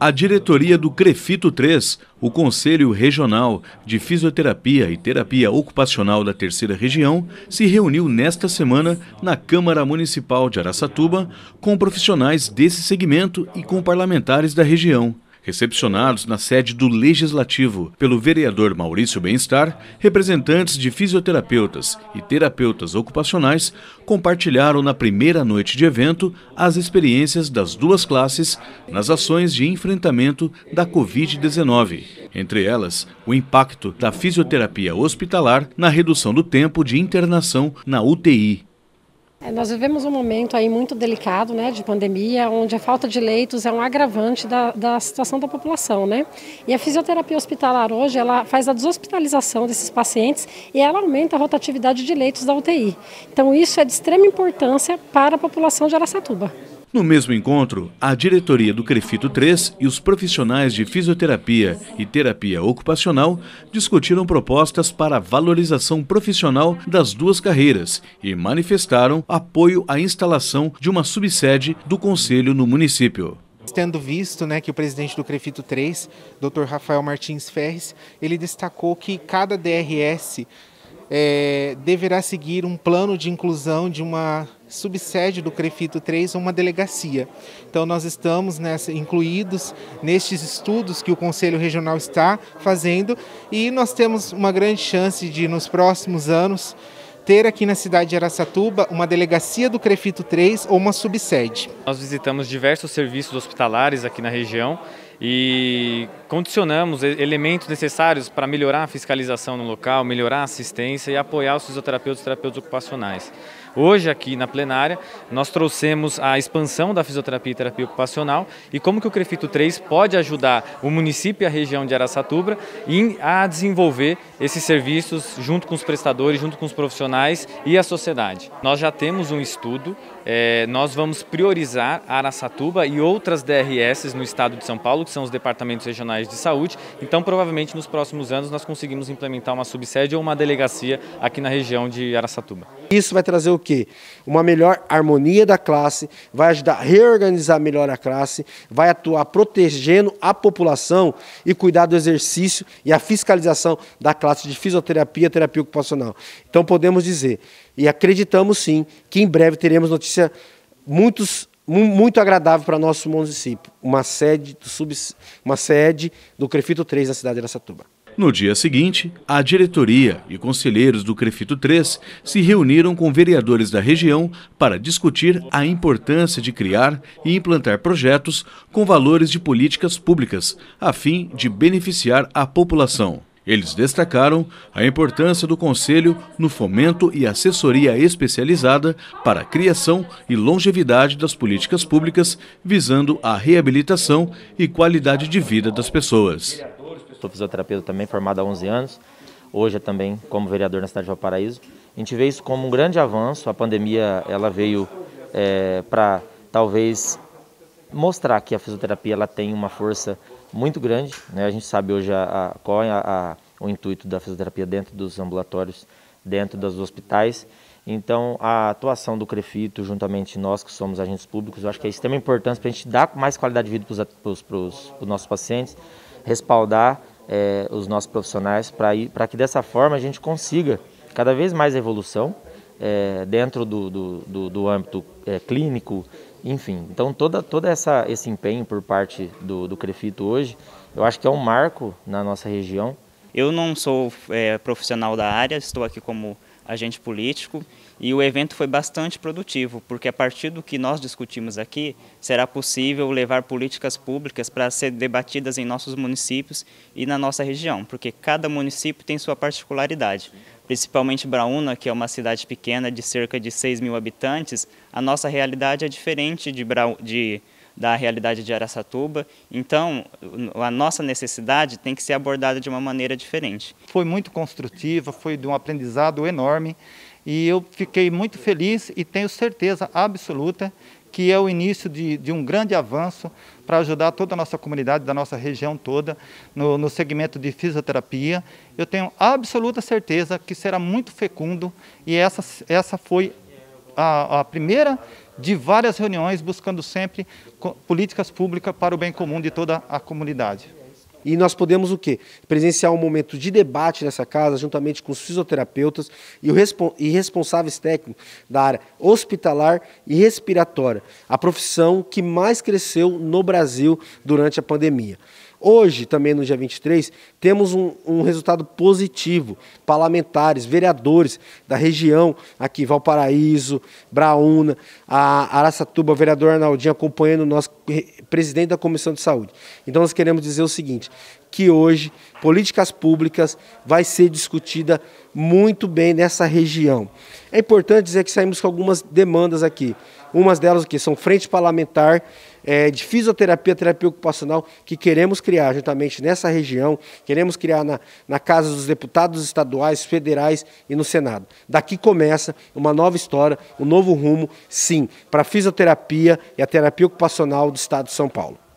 A diretoria do Crefito 3, o Conselho Regional de Fisioterapia e Terapia Ocupacional da Terceira Região, se reuniu nesta semana na Câmara Municipal de Araçatuba com profissionais desse segmento e com parlamentares da região. Recepcionados na sede do Legislativo pelo vereador Maurício Bem-Estar, representantes de fisioterapeutas e terapeutas ocupacionais compartilharam na primeira noite de evento as experiências das duas classes nas ações de enfrentamento da Covid-19, entre elas o impacto da fisioterapia hospitalar na redução do tempo de internação na UTI é, nós vivemos um momento aí muito delicado, né, de pandemia, onde a falta de leitos é um agravante da, da situação da população, né? E a fisioterapia hospitalar hoje, ela faz a deshospitalização desses pacientes e ela aumenta a rotatividade de leitos da UTI. Então isso é de extrema importância para a população de Aracatuba. No mesmo encontro, a diretoria do Crefito 3 e os profissionais de fisioterapia e terapia ocupacional discutiram propostas para a valorização profissional das duas carreiras e manifestaram apoio à instalação de uma subsede do Conselho no município. Tendo visto né, que o presidente do Crefito 3, Dr. Rafael Martins Ferres, ele destacou que cada DRS é, deverá seguir um plano de inclusão de uma subsede do Crefito 3 uma delegacia. Então nós estamos nessa, incluídos nestes estudos que o Conselho Regional está fazendo e nós temos uma grande chance de nos próximos anos ter aqui na cidade de Araçatuba uma delegacia do Crefito 3 ou uma subsede. Nós visitamos diversos serviços hospitalares aqui na região e condicionamos elementos necessários para melhorar a fiscalização no local, melhorar a assistência e apoiar os fisioterapeutas e terapeutas ocupacionais. Hoje, aqui na plenária, nós trouxemos a expansão da fisioterapia e terapia ocupacional e como que o CREFITO 3 pode ajudar o município e a região de Araçatuba a desenvolver esses serviços junto com os prestadores, junto com os profissionais e a sociedade. Nós já temos um estudo, eh, nós vamos priorizar Araçatuba e outras DRSs no estado de São Paulo que são os departamentos regionais de saúde. Então, provavelmente, nos próximos anos, nós conseguimos implementar uma subsede ou uma delegacia aqui na região de Araçatuba. Isso vai trazer o quê? Uma melhor harmonia da classe, vai ajudar a reorganizar melhor a classe, vai atuar protegendo a população e cuidar do exercício e a fiscalização da classe de fisioterapia, terapia ocupacional. Então podemos dizer e acreditamos sim que em breve teremos notícia muitos muito agradável para nosso município, uma sede do, sub, uma sede do Crefito 3 na cidade de Aracatuba. No dia seguinte, a diretoria e conselheiros do Crefito 3 se reuniram com vereadores da região para discutir a importância de criar e implantar projetos com valores de políticas públicas, a fim de beneficiar a população. Eles destacaram a importância do Conselho no fomento e assessoria especializada para a criação e longevidade das políticas públicas, visando a reabilitação e qualidade de vida das pessoas. Sou fisioterapeuta também, formado há 11 anos, hoje é também como vereador na cidade de Valparaíso. A gente vê isso como um grande avanço, a pandemia ela veio é, eh, para talvez mostrar que a fisioterapia ela tem uma força muito grande. Né? A gente sabe hoje a, a qual é a, a, o intuito da fisioterapia dentro dos ambulatórios, dentro dos hospitais. Então, a atuação do CREFITO, juntamente nós que somos agentes públicos, eu acho que é extremamente importante para a gente dar mais qualidade de vida para os nossos pacientes, respaldar é, os nossos profissionais para que dessa forma a gente consiga cada vez mais evolução é, dentro do, do, do, do âmbito é, clínico, enfim. Então, toda, toda essa esse empenho por parte do, do Crefito hoje, eu acho que é um marco na nossa região. Eu não sou é, profissional da área, estou aqui como agente político. E o evento foi bastante produtivo, porque a partir do que nós discutimos aqui, será possível levar políticas públicas para ser debatidas em nossos municípios e na nossa região, porque cada município tem sua particularidade. Principalmente Brauna, que é uma cidade pequena de cerca de 6 mil habitantes, a nossa realidade é diferente de, Braúna. de da realidade de Araçatuba. Então, a nossa necessidade tem que ser abordada de uma maneira diferente. Foi muito construtiva, foi de um aprendizado enorme e eu fiquei muito feliz e tenho certeza absoluta que é o início de, de um grande avanço para ajudar toda a nossa comunidade, da nossa região toda, no, no segmento de fisioterapia. Eu tenho absoluta certeza que será muito fecundo e essa, essa foi a, a primeira de várias reuniões, buscando sempre políticas públicas para o bem comum de toda a comunidade. E nós podemos o quê? Presenciar um momento de debate nessa casa, juntamente com os fisioterapeutas e, e responsáveis técnicos da área hospitalar e respiratória, a profissão que mais cresceu no Brasil durante a pandemia. Hoje, também no dia 23, temos um, um, resultado positivo. Parlamentares, vereadores da região, aqui Valparaíso, Braúna, a Araçatuba, vereador Arnaldinho acompanhando o nosso eh, presidente da Comissão de Saúde. Então nós queremos dizer o seguinte, que hoje políticas públicas vai ser discutida muito bem nessa região. É importante dizer que saímos com algumas demandas aqui. Umas delas que são frente parlamentar é, de fisioterapia, terapia ocupacional, que queremos criar juntamente nessa região, queremos criar na, na Casa dos Deputados Estaduais, Federais e no Senado. Daqui começa uma nova história, um novo rumo, sim, para a fisioterapia e a terapia ocupacional do Estado de São Paulo.